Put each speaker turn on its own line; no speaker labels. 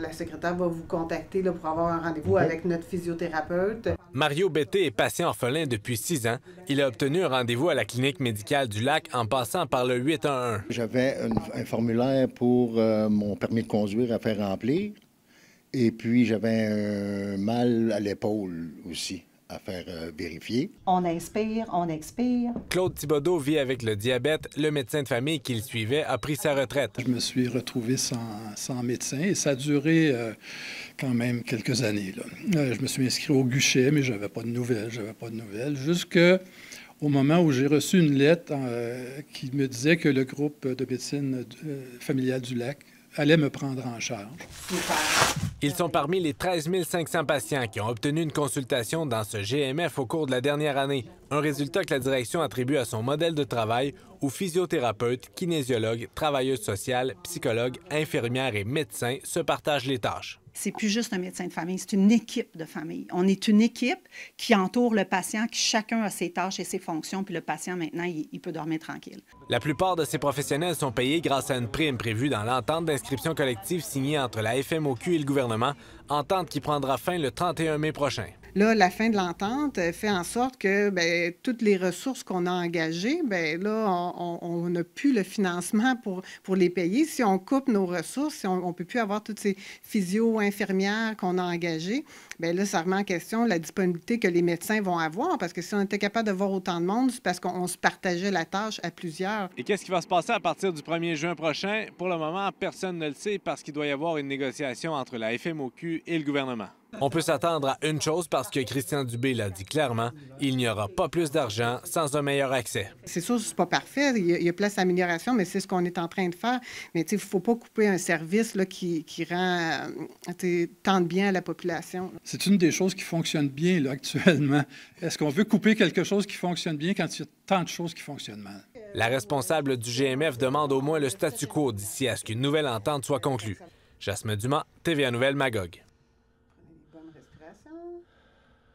La secrétaire va vous contacter pour avoir un rendez-vous avec notre physiothérapeute.
Mario Bété est patient orphelin depuis six ans. Il a obtenu un rendez-vous à la clinique médicale du lac en passant par le 811. J'avais un, formulaire pour euh, mon permis de conduire à faire remplir. Et puis, j'avais un mal à l'épaule aussi à faire euh, vérifier.
On inspire, on expire.
Claude Thibodeau vit avec le diabète. Le médecin de famille qui le suivait a pris sa retraite. Je me suis retrouvé sans, médecin et ça
a duré euh, quand même quelques années. Euh, je me suis inscrit au guichet, mais je n'avais pas de nouvelles, j'avais pas de nouvelles, jusqu'au moment où j'ai reçu une lettre qui me disait que le groupe de médecine familiale du lac allait me prendre en charge.
Ils sont parmi les 13 500 patients qui ont obtenu une consultation dans ce GMF au cours de la dernière année, un résultat que la direction attribue à son modèle de travail Physiothérapeute, physiothérapeutes, kinésiologues, travailleuses sociales, psychologues, infirmières et médecins se partagent les tâches.
C'est plus juste un médecin de famille, c'est une équipe de famille. On est une équipe qui entoure le patient, qui chacun a ses tâches et ses fonctions, puis le patient maintenant, il, il peut dormir tranquille.
La plupart de ces professionnels sont payés grâce à une prime prévue dans l'entente d'inscription collective signée entre la FMOQ et le gouvernement, entente qui prendra fin le 31 mai prochain.
Là, la fin de l'entente euh, fait en sorte que ben, toutes les ressources qu'on a engagées, bien, là, on n'a plus le financement pour, pour les payer. Si on coupe nos ressources, si on ne peut plus avoir toutes ces physio infirmières qu'on a engagées, bien, là, ça remet en question la disponibilité que les médecins vont avoir parce que si on était capable de voir autant de monde, c'est parce qu'on se partageait la tâche à plusieurs.
Et qu'est-ce qui va se passer à partir du 1er juin prochain? Pour le moment, personne ne le sait parce qu'il doit y avoir une négociation entre la FMOQ et le gouvernement. On peut s'attendre à une chose parce que Christian Dubé l'a dit clairement, il n'y aura pas plus d'argent sans un meilleur accès.
C'est sûr, c'est pas parfait, il y a, place à amélioration, mais c'est ce qu'on est en train de faire. Mais il ne faut pas couper un service qui, rend euh, tant de bien à la population.
C'est une des choses qui fonctionne bien actuellement. Est-ce qu'on veut couper quelque chose qui fonctionne bien quand il y a tant de choses qui fonctionnent mal?
La responsable du GMF demande au moins le statu quo d'ici à ce qu'une nouvelle entente soit conclue. Jasmine Dumas, TVA Nouvelle Magog.